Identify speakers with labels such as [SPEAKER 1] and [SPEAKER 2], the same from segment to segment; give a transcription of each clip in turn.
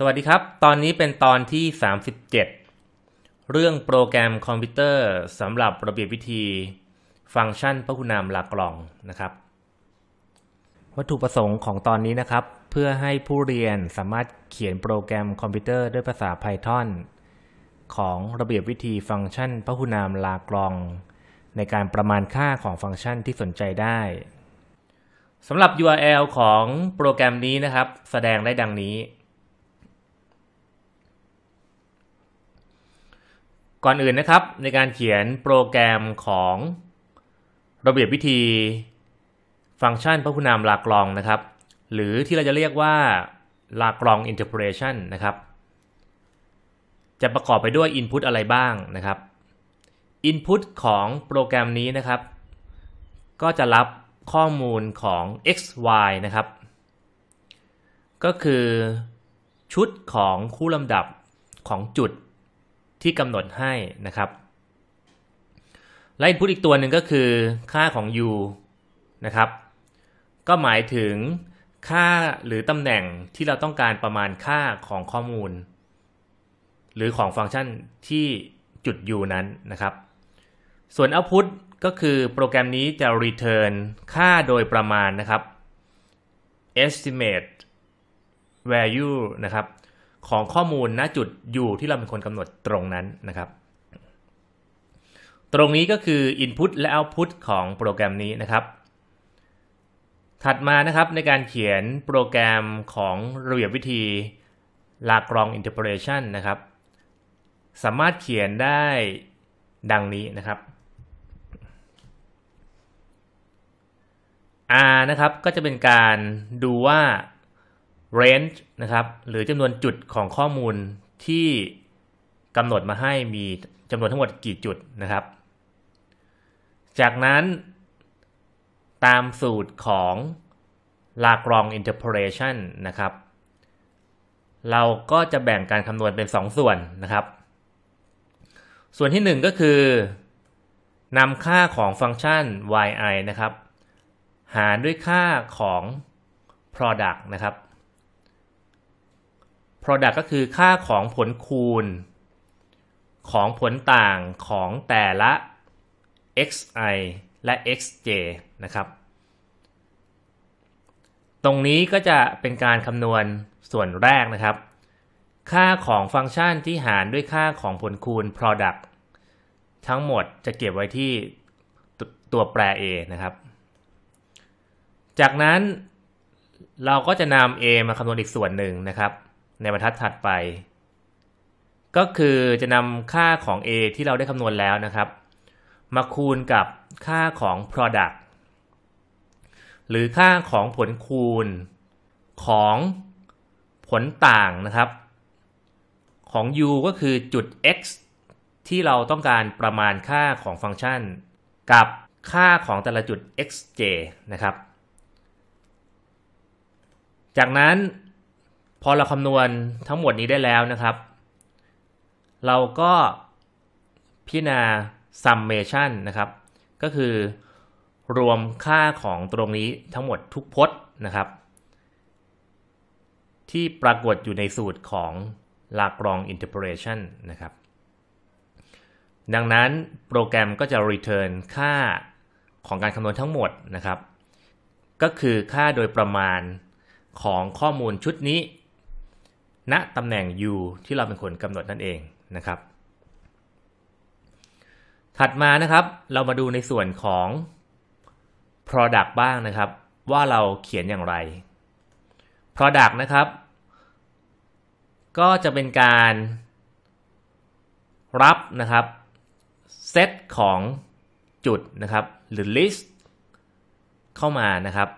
[SPEAKER 1] สวัสดีครับ ตอนนี้เป็นตอนที่ 37 เรื่องโปรแกรมคอมพิวเตอร์สำหรับระเบียบวิธี ฟังก์ชันพหุนามหลักกล่องนะครับ วัตถุประสงค์ของตอนนี้นะครับ เพื่อให้ผู้เรียนสามารถเขียนโปรแกรมคอมพิวเตอร์ด้วยภาษา Python ของระเบียบวิธีฟังก์ชันพหุนามหลากกล่อง ในการประมาณค่าของฟังก์ชันที่สนใจได้ สำหรับ URL ของโปรแกรมนี้นะครับ แสดงได้ดังนี้ก่อนอื่นนะครับ ในการเขียนโปรแกรมของ ระเบียบวิธีฟังก์ชันพหุนามหลากรองนะครับ หรือที่เราจะเรียกว่าหลากรอง interpolation นะครับ จะประกอบไปด้วย input อะไรบ้างนะครับ input ของโปรแกรมนี้นะครับ ก็จะรับข้อมูลของ x y นะครับ ก็คือชุดของคู่ลำดับของจุดที่กำหนดให้นะครับและินพุตอีกตัวหนึ่งก็คือค่าของ u นะครับ ก็หมายถึงค่าหรือตำแหน่งที่เราต้องการประมาณค่าของข้อมูล หรือของฟังก์ชันที่จุด u นั้นนะครับ ส่วน output ก็คือโปรแกรมนี้จะ return ค่าโดยประมาณนะครับ estimate value นะครับของข้อมูลณจุดอยู่ที่เราเป็นคนกำหนดตรงนั้นนะครับ ตรงนี้ก็คือ Input และ Output ของโปรแกรมนี้นะครับถัดมานะครับในการเขียนโปรแกรมของระเบียบวิธีลากรอง Interpolation นะครับ สามารถเขียนได้ดังนี้นะครับ R นะครับ ก็จะเป็นการดูว่า range นะครับ หรือจำนวนจุดของข้อมูลที่กำหนดมาให้มีจำนวนทั้งหมดกี่จุดนะครับ จากนั้นตามสูตรของลากรองอินเทอร์โพเรชันะครับ เราก็จะแบ่งการคำนวณเป็น 2 ส่วนนะครับ ส่วนที่1ก็คือนำค่าของฟังก์ชัน yi นะครับ หารด้วยค่าของ product นะครับ product ก็คือค่าของผลคูณของผลต่างของแต่ละ xi และ xj นะครับ ตรงนี้ก็จะเป็นการคำนวณส่วนแรกนะครับ ค่าของฟังก์ชันที่หารด้วยค่าของผลคูณ product ทั้งหมดจะเก็บไว้ที่ตัวแปร a นะครับ จากนั้นเราก็จะนำ a มาคำนวณอีกส่วนหนึ่งนะครับในบรรทัดถัดไป ก็คือจะนำค่าของ A ที่เราได้คำนวณแล้วนะครับ มาคูณกับค่าของ product หรือค่าของผลคูณ ของผลต่างนะครับ ของ u ก็คือจุด x ที่เราต้องการประมาณค่าของฟังก์ชัน กับค่าของแต่ละจุด xj นะครับ จากนั้นพอเราคำนวณทั้งหมดนี้ได้แล้วนะครับ เราก็พิจารณา summation นะครับ ก็คือรวมค่าของตรงนี้ทั้งหมดทุกพจน์นะครับ ที่ปรากฏอยู่ในสูตรของลากรอง interpolation นะครับ ดังนั้นโปรแกรมก็จะ return ค่าของการคำนวณทั้งหมดนะครับ ก็คือค่าโดยประมาณของข้อมูลชุดนี้ณตำแหน่ง u ที่เราเป็นคนกำหนดนั่นเองนะครับ ถัดมานะครับ เรามาดูในส่วนของ product บ้างนะครับ ว่าเราเขียนอย่างไร product นะครับ ก็จะเป็นการรับนะครับเซตของจุดนะครับ หรือ list เข้ามานะครับ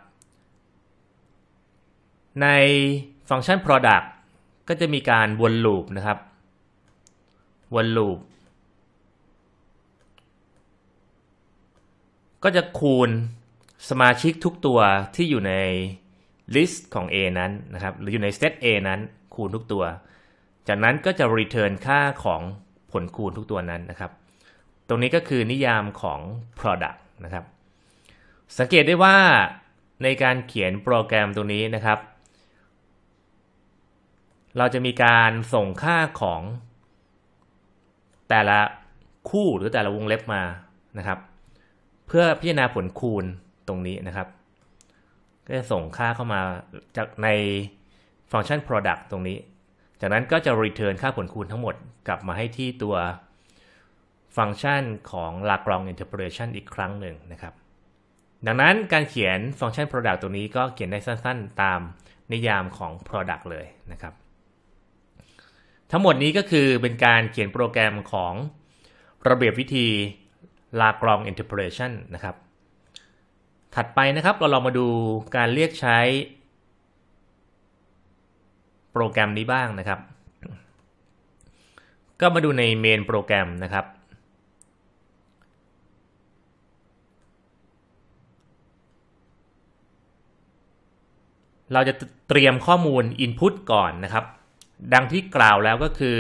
[SPEAKER 1] ในฟังก์ชัน product ก็จะมีการวนลูปนะครับ วนลูป ก็จะคูณสมาชิกทุกตัวที่อยู่ในลิสต์ของ A นั้นนะครับ หรืออยู่ใน set A นั้นคูณทุกตัว จากนั้นก็จะ return ค่าของผลคูณทุกตัวนั้นนะครับ ตรงนี้ก็คือนิยามของ product นะครับ สังเกตได้ว่าในการเขียนโปรแกรมตัวนี้นะครับเราจะมีการส่งค่าของแต่ละคู่หรือแต่ละวงเล็บมานะครับ เพื่อพิจารณาผลคูณตรงนี้นะครับ ก็จะส่งค่าเข้ามาจากในฟังก์ชัน product ตรงนี้ จากนั้นก็จะ return ค่าผลคูณทั้งหมดกลับมาให้ที่ตัวฟังก์ชันของหลักรอง interpolation อีกครั้งหนึ่งนะครับ ดังนั้นการเขียนฟังก์ชัน product ตัวนี้ก็เขียนได้สั้นๆ ตามนิยามของ product เลยนะครับทั้งหมดนี้ก็คือเป็นการเขียนโปรแกรมของระเบียบวิธีลากรอง interpolation นะครับ ถัดไปนะครับเราลองมาดูการเรียกใช้โปรแกรมนี้บ้างนะครับ ก็มาดูในเมนโปรแกรมนะครับ เราจะเตรียมข้อมูล Input ก่อนนะครับดังที่กล่าวแล้วก็คือ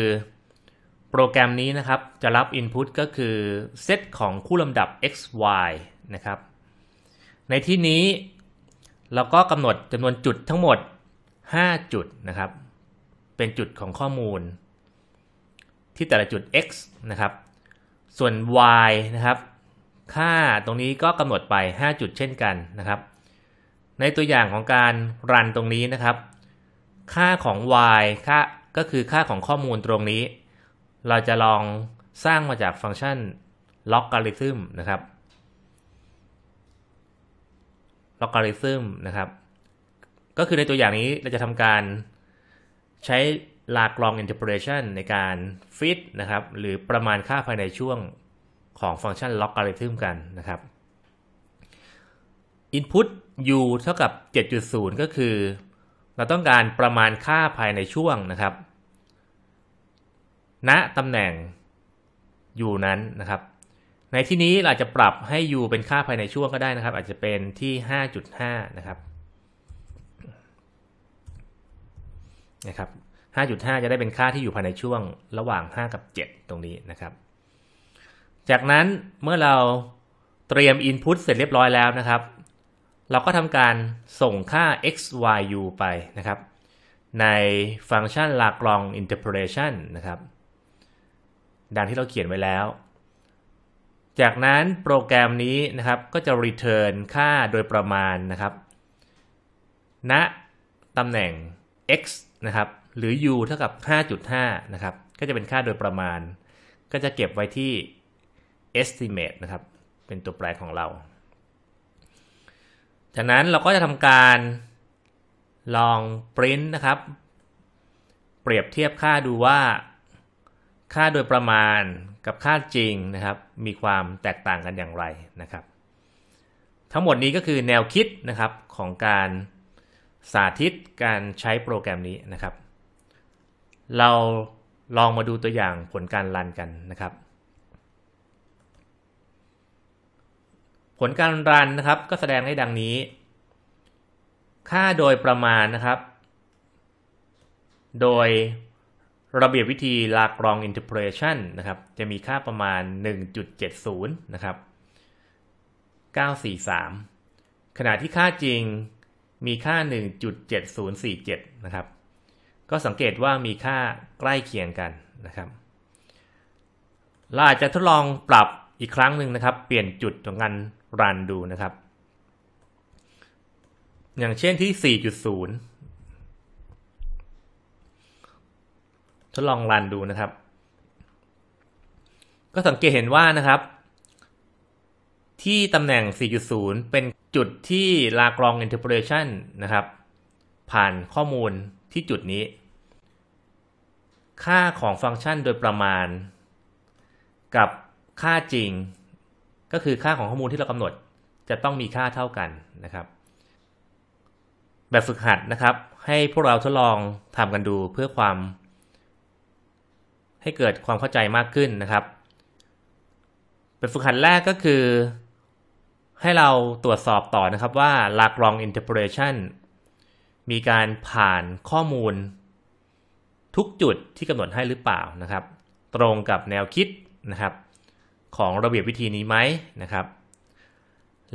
[SPEAKER 1] โปรแกรมนี้นะครับจะรับ Input ก็คือ เซตของคู่ลำดับ x y นะครับ ในที่นี้เราก็กำหนดจำนวนจุดทั้งหมด 5 จุดนะครับ เป็นจุดของข้อมูล ที่แต่ละจุด x นะครับ ส่วน y นะครับ ค่าตรงนี้ก็กำหนดไป 5 จุดเช่นกันนะครับในตัวอย่างของการรันตรงนี้นะครับค่าของ y ค่าก็คือค่าของข้อมูลตรงนี้ เราจะลองสร้างมาจากฟังก์ชัน logarithm นะครับ logarithm นะครับ ก็คือในตัวอย่างนี้เราจะทำการใช้ลากรอง interpolation ในการฟิตนะครับ หรือประมาณค่าภายในช่วงของฟังก์ชัน logarithm กันนะครับ input u เท่ากับ 7.0 ก็คือเราต้องการประมาณค่าภายในช่วงนะครับ ณ ตำแหน่ง อยู่นั้นนะครับ ในที่นี้เราจะปรับให้ u เป็นค่าภายในช่วงก็ได้นะครับ อาจจะเป็นที่5.5นะครับ นะครับ5.5 จะได้เป็นค่าที่อยู่ภายในช่วง ระหว่าง5กับ7 ตรงนี้นะครับ จากนั้นเมื่อเราเตรียม Input เสร็จเรียบร้อยแล้วนะครับเราก็ทำการส่งค่า x y u ไปนะครับในฟังก์ชันลากรอง interpolation นะครับดังที่เราเขียนไว้แล้ว จากนั้นโปรแกรมนี้นะครับก็จะ return ค่าโดยประมาณนะครับณนะตำแหน่ง x นะครับหรือ u เท่ากับ 5.5 นะครับก็จะเป็นค่าโดยประมาณ ก็จะเก็บไว้ที่ estimate นะครับเป็นตัวแปรของเราจากนั้นเราก็จะทำการลองปริ้นนะครับเปรียบเทียบค่าดูว่าค่าโดยประมาณกับค่าจริงนะครับ มีความแตกต่างกันอย่างไรนะครับ ทั้งหมดนี้ก็คือแนวคิดนะครับของการสาธิตการใช้โปรแกรมนี้นะครับ เราลองมาดูตัวอย่างผลการรันกันนะครับผลการรันนะครับก็แสดงให้ดังนี้ ค่าโดยประมาณนะครับโดยระเบียบวิธีลากรองนเทอร์เพรสชั n นะครับจะมีค่าประมาณ 1.70นะครับ943 ขณะที่ค่าจริงมีค่า 1.7047นะครับก็สังเกตว่ามีค่าใกล้เคียงกันนะครับเราอาจจะทดลองปรับอีกครั้งหนึ่งนะครับ เปลี่ยนจุดของกันรันดูนะครับ อย่างเช่นที่ 4.0ทดลองรันดูนะครับ ก็สังเกตเห็นว่านะครับ ที่ตำแหน่ง 4.0 เป็นจุดที่ลากรอง interpolation นะครับผ่านข้อมูลที่จุดนี้ ค่าของฟังก์ชันโดยประมาณ กับค่าจริงก็คือค่าของข้อมูลที่เรากำหนดจะต้องมีค่าเท่ากันนะครับ แบบฝึกหัดนะครับ ให้พวกเราทดลองทำกันดูเพื่อความให้เกิดความเข้าใจมากขึ้นนะครับแบบฝึกหัดแรกก็คือ ให้เราตรวจสอบต่อนะครับว่าลากรองอินเทอร p o พ a t i o n มีการผ่านข้อมูล ทุกจุดที่กำหนดให้หรือเปล่านะครับ ตรงกับแนวคิดนะครับของระเบียบวิธีนี้ไหมนะครับ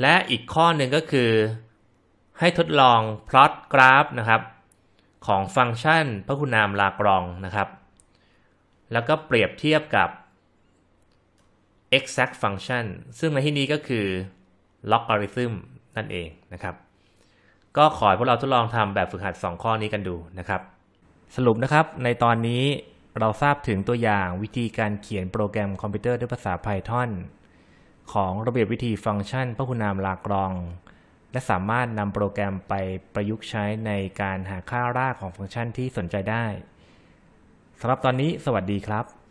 [SPEAKER 1] และอีกข้อหนึ่งก็คือ ให้ทดลองพลอตกราฟนะครับ ของฟังก์ชันพหุนามลากรองนะครับ แล้วก็เปรียบเทียบกับ exact function ซึ่งในที่นี้ก็คือ logarithm นั่นเองนะครับ ก็ขอให้พวกเราทดลองทำแบบฝึกหัด 2 ข้อนี้กันดูนะครับ สรุปนะครับในตอนนี้เราทราบถึงตัวอย่างวิธีการเขียนโปรแกรมคอมพิวเตอร์ด้วยภาษา Python ของระเบียบวิธีฟังก์ชันพหุนามลากรอง และสามารถนำโปรแกรมไปประยุกต์ใช้ในการหาค่ารากของฟังก์ชันที่สนใจได้สำหรับตอนนี้ สวัสดีครับ